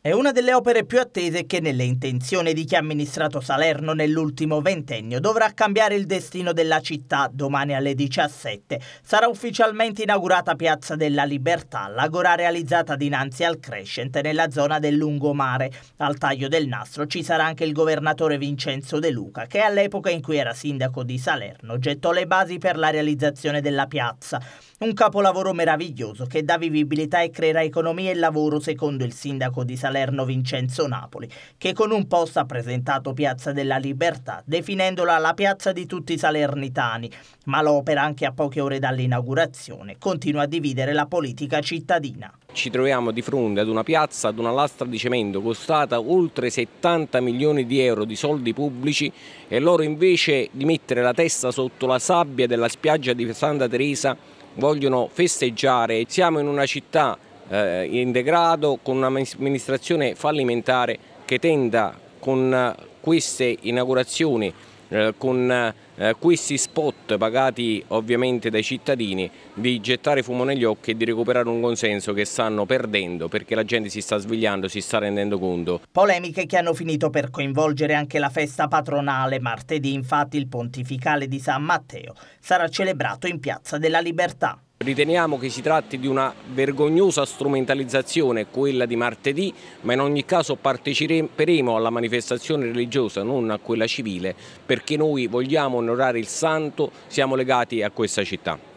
È una delle opere più attese che nelle intenzioni di chi ha amministrato Salerno nell'ultimo ventennio dovrà cambiare il destino della città. Domani alle 17 sarà ufficialmente inaugurata Piazza della Libertà, l'agora realizzata dinanzi al Crescent nella zona del lungomare. Al taglio del nastro ci sarà anche il governatore Vincenzo De Luca che all'epoca in cui era sindaco di Salerno gettò le basi per la realizzazione della piazza. Un capolavoro meraviglioso che dà vivibilità e creerà economia e lavoro secondo il sindaco di Salerno Vincenzo Napoli, che con un post ha presentato Piazza della Libertà, definendola la piazza di tutti i salernitani, ma l'opera anche a poche ore dall'inaugurazione continua a dividere la politica cittadina. Ci troviamo di fronte ad una piazza, ad una lastra di cemento costata oltre 70 milioni di euro di soldi pubblici e loro invece di mettere la testa sotto la sabbia della spiaggia di Santa Teresa vogliono festeggiare. Siamo in una città eh, in degrado, con un'amministrazione fallimentare che tenda con queste inaugurazioni, eh, con eh, questi spot pagati ovviamente dai cittadini di gettare fumo negli occhi e di recuperare un consenso che stanno perdendo perché la gente si sta svegliando, si sta rendendo conto. Polemiche che hanno finito per coinvolgere anche la festa patronale. Martedì infatti il pontificale di San Matteo sarà celebrato in Piazza della Libertà. Riteniamo che si tratti di una vergognosa strumentalizzazione quella di martedì, ma in ogni caso parteciperemo alla manifestazione religiosa, non a quella civile, perché noi vogliamo onorare il santo, siamo legati a questa città.